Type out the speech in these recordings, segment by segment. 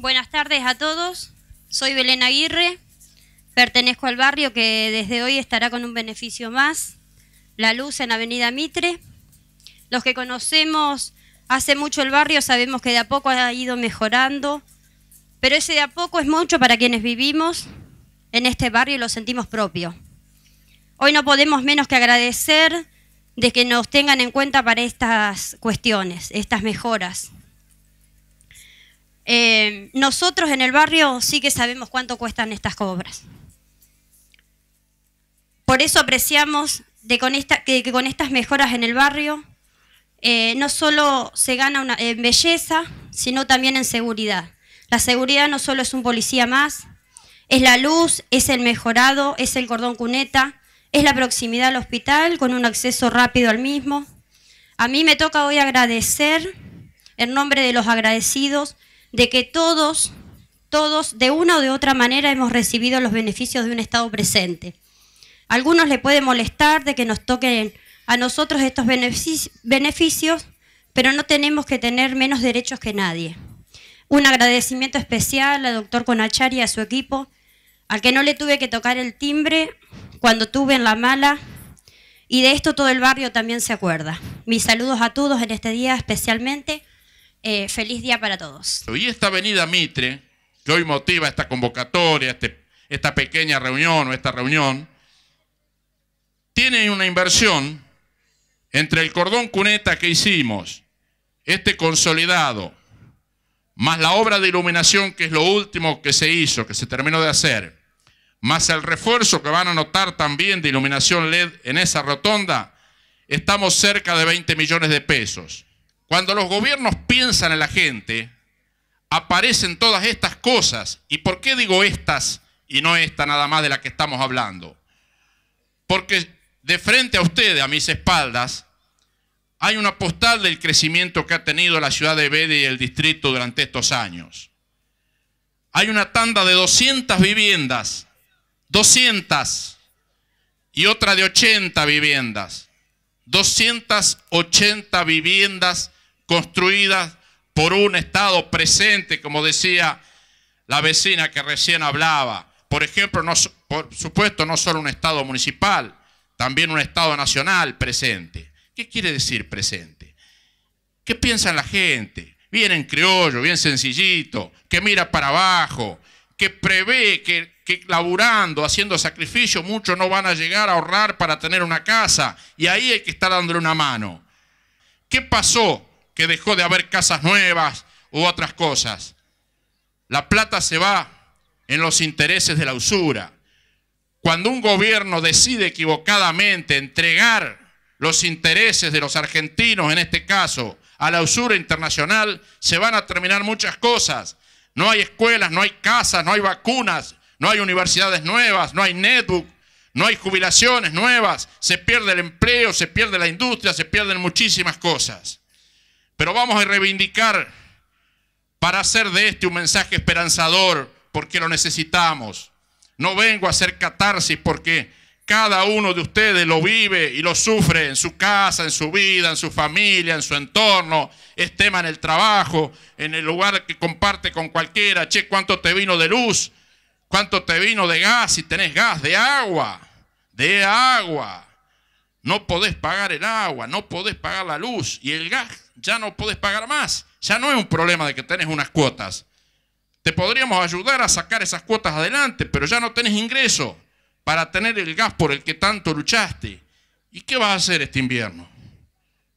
Buenas tardes a todos. Soy Belén Aguirre. Pertenezco al barrio que desde hoy estará con un beneficio más, la luz en Avenida Mitre. Los que conocemos hace mucho el barrio sabemos que de a poco ha ido mejorando, pero ese de a poco es mucho para quienes vivimos en este barrio y lo sentimos propio. Hoy no podemos menos que agradecer de que nos tengan en cuenta para estas cuestiones, estas mejoras. Eh, nosotros en el barrio sí que sabemos cuánto cuestan estas cobras. Por eso apreciamos que, con estas mejoras en el barrio eh, no solo se gana en belleza, sino también en seguridad. La seguridad no solo es un policía más, es la luz, es el mejorado, es el cordón cuneta, es la proximidad al hospital con un acceso rápido al mismo. A mí me toca hoy agradecer, en nombre de los agradecidos, de que todos, todos de una o de otra manera hemos recibido los beneficios de un Estado presente. A algunos le puede molestar de que nos toquen a nosotros estos beneficios, pero no tenemos que tener menos derechos que nadie. Un agradecimiento especial al doctor Conachari y a su equipo, al que no le tuve que tocar el timbre cuando tuve en la mala, y de esto todo el barrio también se acuerda. Mis saludos a todos en este día especialmente. Eh, feliz día para todos. Y esta avenida Mitre, que hoy motiva esta convocatoria, este, esta pequeña reunión o esta reunión, tiene una inversión entre el cordón cuneta que hicimos, este consolidado, más la obra de iluminación, que es lo último que se hizo, que se terminó de hacer, más el refuerzo que van a notar también de iluminación LED en esa rotonda, estamos cerca de 20 millones de pesos. Cuando los gobiernos piensan en la gente, aparecen todas estas cosas. ¿Y por qué digo estas y no esta nada más de la que estamos hablando? Porque de frente a ustedes, a mis espaldas, hay una postal del crecimiento que ha tenido la ciudad de Bede y el distrito durante estos años. Hay una tanda de 200 viviendas, 200, y otra de 80 viviendas, 280 viviendas construidas por un Estado presente, como decía la vecina que recién hablaba. Por ejemplo, por supuesto, no solo un Estado municipal, también un Estado nacional presente. ¿Qué quiere decir presente? ¿Qué piensa la gente? Bien en criollo, bien sencillito, que mira para abajo, que prevé que, que laburando, haciendo sacrificio, muchos no van a llegar a ahorrar para tener una casa y ahí hay que estar dándole una mano. ¿Qué pasó que dejó de haber casas nuevas u otras cosas. La plata se va en los intereses de la usura. Cuando un gobierno decide equivocadamente entregar los intereses de los argentinos, en este caso, a la usura internacional, se van a terminar muchas cosas. No hay escuelas, no hay casas, no hay vacunas, no hay universidades nuevas, no hay netbook, no hay jubilaciones nuevas, se pierde el empleo, se pierde la industria, se pierden muchísimas cosas. Pero vamos a reivindicar para hacer de este un mensaje esperanzador, porque lo necesitamos. No vengo a hacer catarsis porque cada uno de ustedes lo vive y lo sufre en su casa, en su vida, en su familia, en su entorno, es tema en el trabajo, en el lugar que comparte con cualquiera, che, cuánto te vino de luz, cuánto te vino de gas, si tenés gas, de agua, de agua. No podés pagar el agua, no podés pagar la luz y el gas, ya no podés pagar más. Ya no es un problema de que tenés unas cuotas. Te podríamos ayudar a sacar esas cuotas adelante, pero ya no tenés ingreso para tener el gas por el que tanto luchaste. ¿Y qué vas a hacer este invierno?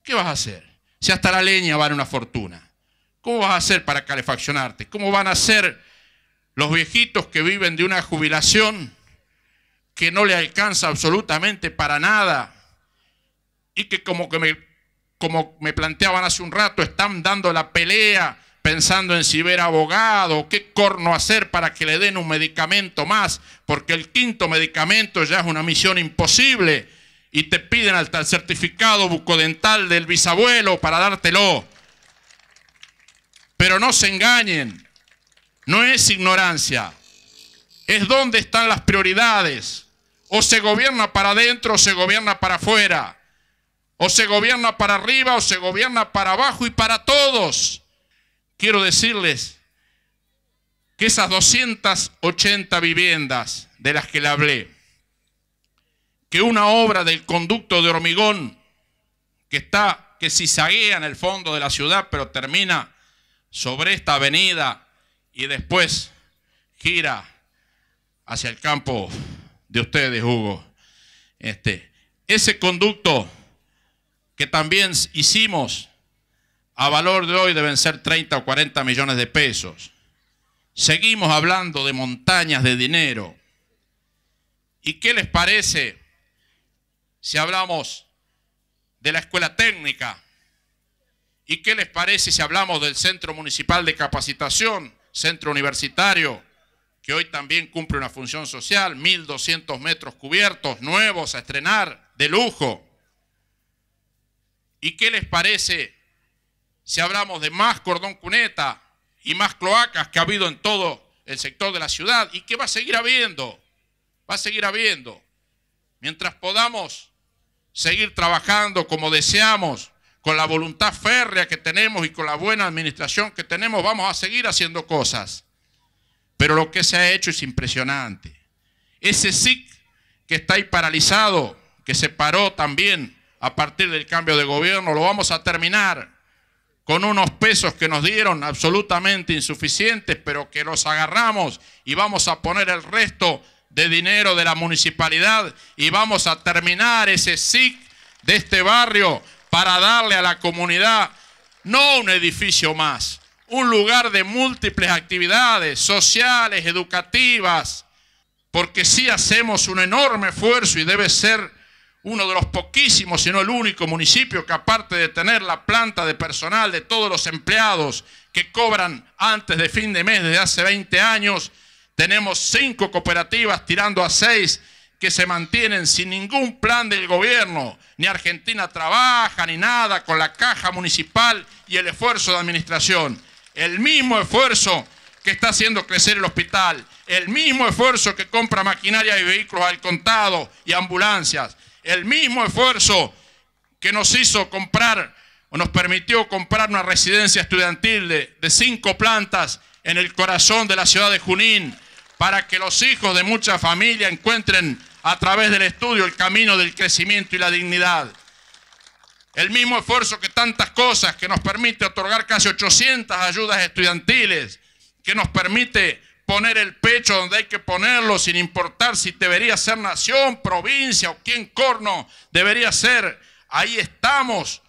¿Qué vas a hacer? Si hasta la leña vale una fortuna. ¿Cómo vas a hacer para calefaccionarte? ¿Cómo van a ser los viejitos que viven de una jubilación que no le alcanza absolutamente para nada? que como que me, como me planteaban hace un rato, están dando la pelea pensando en si ver abogado, qué corno hacer para que le den un medicamento más, porque el quinto medicamento ya es una misión imposible y te piden al el certificado bucodental del bisabuelo para dártelo. Pero no se engañen, no es ignorancia, es donde están las prioridades. O se gobierna para adentro o se gobierna para afuera. O se gobierna para arriba o se gobierna para abajo y para todos. Quiero decirles que esas 280 viviendas de las que le hablé, que una obra del conducto de hormigón que está, que zaguea en el fondo de la ciudad, pero termina sobre esta avenida y después gira hacia el campo de ustedes, Hugo. Este, ese conducto que también hicimos a valor de hoy deben ser 30 o 40 millones de pesos. Seguimos hablando de montañas de dinero. ¿Y qué les parece si hablamos de la escuela técnica? ¿Y qué les parece si hablamos del Centro Municipal de Capacitación, Centro Universitario, que hoy también cumple una función social, 1.200 metros cubiertos, nuevos a estrenar, de lujo? ¿Y qué les parece si hablamos de más cordón cuneta y más cloacas que ha habido en todo el sector de la ciudad y qué va a seguir habiendo? Va a seguir habiendo. Mientras podamos seguir trabajando como deseamos, con la voluntad férrea que tenemos y con la buena administración que tenemos, vamos a seguir haciendo cosas. Pero lo que se ha hecho es impresionante. Ese SIC que está ahí paralizado, que se paró también a partir del cambio de gobierno, lo vamos a terminar con unos pesos que nos dieron absolutamente insuficientes, pero que los agarramos y vamos a poner el resto de dinero de la municipalidad y vamos a terminar ese SIC de este barrio para darle a la comunidad no un edificio más, un lugar de múltiples actividades sociales, educativas, porque sí hacemos un enorme esfuerzo y debe ser uno de los poquísimos, si no el único municipio que aparte de tener la planta de personal de todos los empleados que cobran antes de fin de mes desde hace 20 años, tenemos cinco cooperativas tirando a seis que se mantienen sin ningún plan del gobierno, ni Argentina trabaja, ni nada, con la caja municipal y el esfuerzo de administración. El mismo esfuerzo que está haciendo crecer el hospital, el mismo esfuerzo que compra maquinaria y vehículos al contado y ambulancias, el mismo esfuerzo que nos hizo comprar o nos permitió comprar una residencia estudiantil de, cinco plantas en el corazón de la ciudad de Junín para que los hijos de mucha familia encuentren a través del estudio el camino del crecimiento y la dignidad. El mismo esfuerzo que tantas cosas que nos permite otorgar casi 800 ayudas estudiantiles, que nos permite poner el pecho donde hay que ponerlo, sin importar si debería ser nación, provincia o quién corno debería ser. Ahí estamos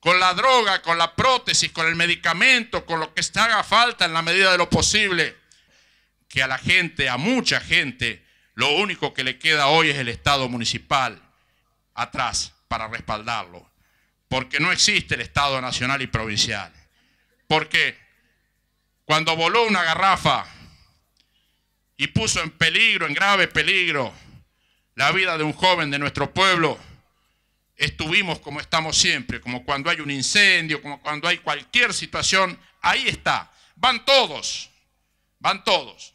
con la droga, con la prótesis, con el medicamento, con lo que haga falta en la medida de lo posible. Que a la gente, a mucha gente, lo único que le queda hoy es el Estado municipal atrás para respaldarlo. Porque no existe el Estado nacional y provincial. Porque cuando voló una garrafa y puso en peligro, en grave peligro, la vida de un joven de nuestro pueblo, estuvimos como estamos siempre, como cuando hay un incendio, como cuando hay cualquier situación, ahí está. Van todos, van todos.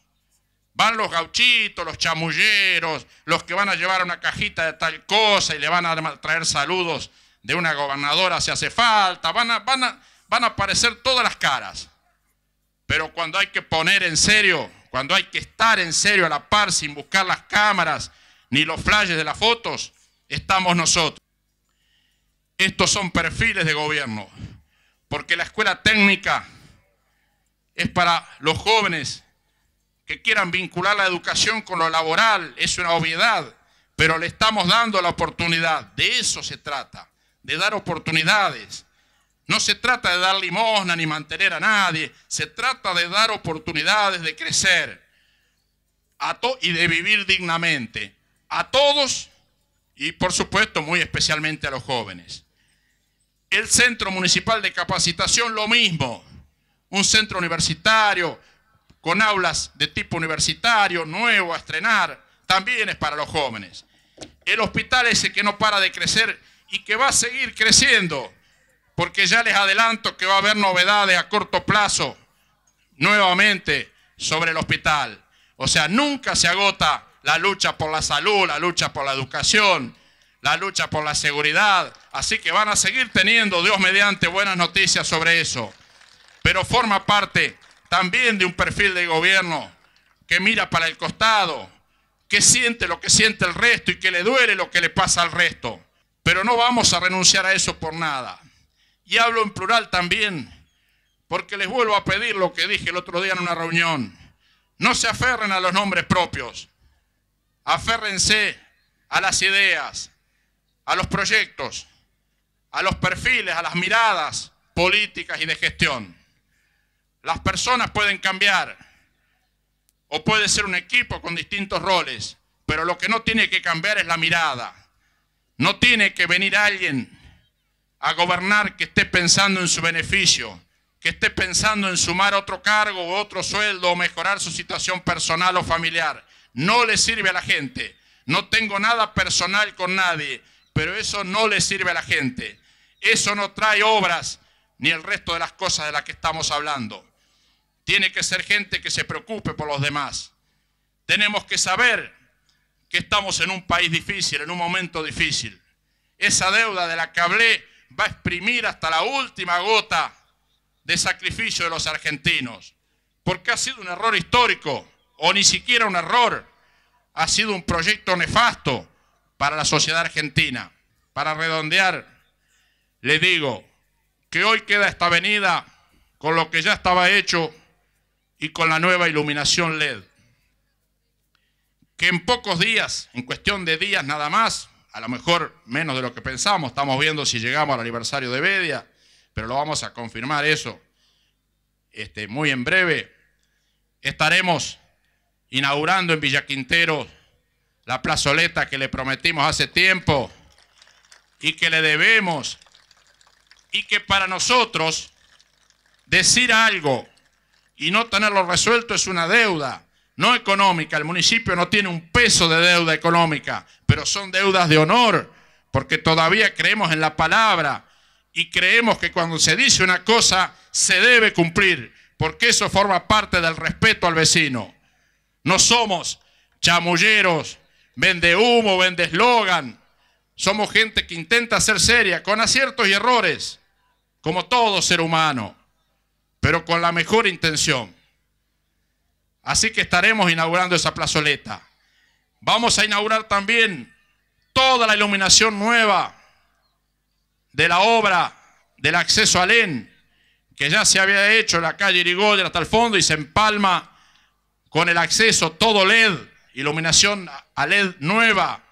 Van los gauchitos, los chamulleros, los que van a llevar una cajita de tal cosa y le van a traer saludos de una gobernadora si hace falta. Van a, van van a aparecer todas las caras. Pero cuando hay que poner en serio, cuando hay que estar en serio a la par sin buscar las cámaras ni los flashes de las fotos, estamos nosotros. Estos son perfiles de gobierno, porque la escuela técnica es para los jóvenes que quieran vincular la educación con lo laboral, es una obviedad, pero le estamos dando la oportunidad, de eso se trata, de dar oportunidades, no se trata de dar limosna ni mantener a nadie, se trata de dar oportunidades de crecer a y de vivir dignamente a todos y por supuesto muy especialmente a los jóvenes. El Centro Municipal de Capacitación lo mismo, un centro universitario con aulas de tipo universitario, nuevo a estrenar, también es para los jóvenes. El hospital ese que no para de crecer y que va a seguir creciendo porque ya les adelanto que va a haber novedades a corto plazo nuevamente sobre el hospital. O sea, nunca se agota la lucha por la salud, la lucha por la educación, la lucha por la seguridad. Así que van a seguir teniendo, Dios mediante, buenas noticias sobre eso. Pero forma parte también de un perfil de gobierno que mira para el costado, que siente lo que siente el resto y que le duele lo que le pasa al resto. Pero no vamos a renunciar a eso por nada y hablo en plural también, porque les vuelvo a pedir lo que dije el otro día en una reunión. No se aferren a los nombres propios, aférrense a las ideas, a los proyectos, a los perfiles, a las miradas políticas y de gestión. Las personas pueden cambiar o puede ser un equipo con distintos roles, pero lo que no tiene que cambiar es la mirada. No tiene que venir alguien a gobernar que esté pensando en su beneficio, que esté pensando en sumar otro cargo o otro sueldo o mejorar su situación personal o familiar. No le sirve a la gente. No tengo nada personal con nadie, pero eso no le sirve a la gente. Eso no trae obras ni el resto de las cosas de las que estamos hablando. Tiene que ser gente que se preocupe por los demás. Tenemos que saber que estamos en un país difícil, en un momento difícil. Esa deuda de la que hablé va a exprimir hasta la última gota de sacrificio de los argentinos, porque ha sido un error histórico, o ni siquiera un error, ha sido un proyecto nefasto para la sociedad argentina. Para redondear, le digo que hoy queda esta avenida con lo que ya estaba hecho y con la nueva iluminación LED, que en pocos días, en cuestión de días nada más, a lo mejor menos de lo que pensamos, estamos viendo si llegamos al aniversario de Bedia, pero lo vamos a confirmar eso este, muy en breve. Estaremos inaugurando en Villa Quintero la plazoleta que le prometimos hace tiempo y que le debemos y que para nosotros decir algo y no tenerlo resuelto es una deuda, no económica. El municipio no tiene un peso de deuda económica son deudas de honor, porque todavía creemos en la palabra y creemos que cuando se dice una cosa se debe cumplir, porque eso forma parte del respeto al vecino. No somos chamulleros, vende humo, vende eslogan. Somos gente que intenta ser seria, con aciertos y errores, como todo ser humano, pero con la mejor intención. Así que estaremos inaugurando esa plazoleta. Vamos a inaugurar también toda la iluminación nueva de la obra del acceso al EN, que ya se había hecho en la calle Irigoyen hasta el fondo y se empalma con el acceso todo LED, iluminación a LED nueva,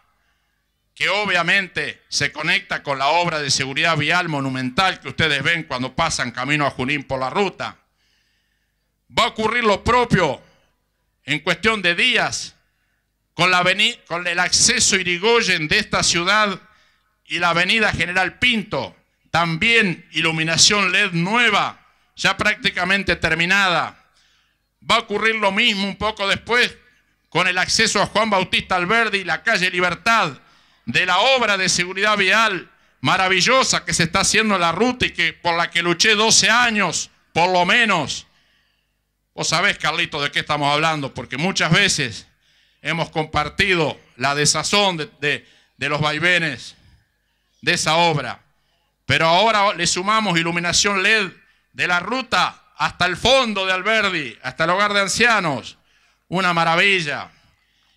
que obviamente se conecta con la obra de seguridad vial monumental que ustedes ven cuando pasan camino a Junín por la ruta. Va a ocurrir lo propio en cuestión de días con, el acceso Irigoyen de esta ciudad y la avenida General Pinto, también iluminación LED nueva, ya prácticamente terminada. Va a ocurrir lo mismo un poco después con el acceso a Juan Bautista Alberdi y la calle Libertad, de la obra de seguridad vial maravillosa que se está haciendo en la ruta y que, por la que luché 12 años, por lo menos. Vos sabés, Carlito, de qué estamos hablando, porque muchas veces hemos compartido la desazón de, los vaivenes de esa obra. Pero ahora le sumamos iluminación LED de la ruta hasta el fondo de Alberdi, hasta el hogar de ancianos. Una maravilla.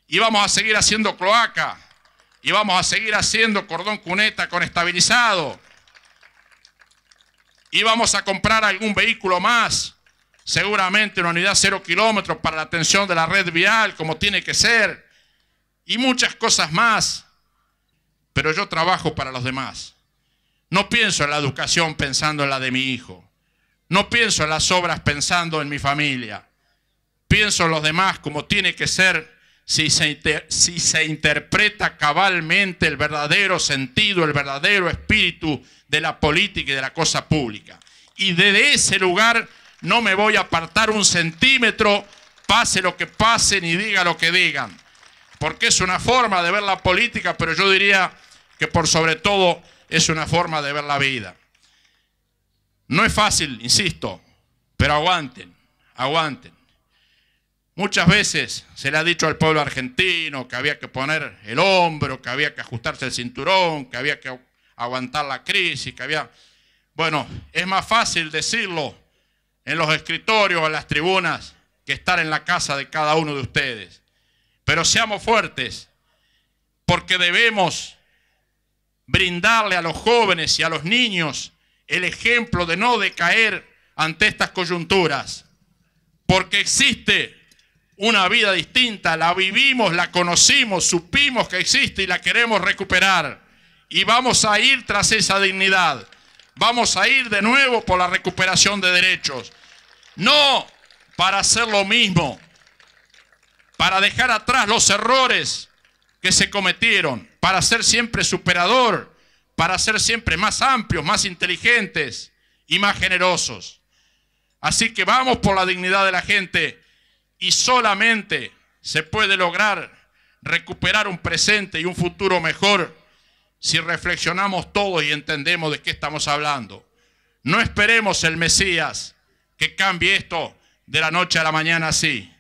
Y vamos a seguir haciendo cloaca. Y vamos a seguir haciendo cordón cuneta con estabilizado. Y vamos a comprar algún vehículo más seguramente una unidad cero kilómetros para la atención de la red vial, como tiene que ser, y muchas cosas más. Pero yo trabajo para los demás. No pienso en la educación pensando en la de mi hijo. No pienso en las obras pensando en mi familia. Pienso en los demás como tiene que ser si se, si se interpreta cabalmente el verdadero sentido, el verdadero espíritu de la política y de la cosa pública. Y desde ese lugar no me voy a apartar un centímetro, pase lo que pase ni diga lo que digan. Porque es una forma de ver la política, pero yo diría que por sobre todo es una forma de ver la vida. No es fácil, insisto, pero aguanten, aguanten. Muchas veces se le ha dicho al pueblo argentino que había que poner el hombro, que había que ajustarse el cinturón, que había que aguantar la crisis, que había... Bueno, es más fácil decirlo en los escritorios, en las tribunas, que estar en la casa de cada uno de ustedes. Pero seamos fuertes, porque debemos brindarle a los jóvenes y a los niños el ejemplo de no decaer ante estas coyunturas, porque existe una vida distinta, la vivimos, la conocimos, supimos que existe y la queremos recuperar. Y vamos a ir tras esa dignidad vamos a ir de nuevo por la recuperación de derechos. No para hacer lo mismo, para dejar atrás los errores que se cometieron, para ser siempre superador, para ser siempre más amplios, más inteligentes y más generosos. Así que vamos por la dignidad de la gente y solamente se puede lograr recuperar un presente y un futuro mejor si reflexionamos todos y entendemos de qué estamos hablando. No esperemos el Mesías que cambie esto de la noche a la mañana así.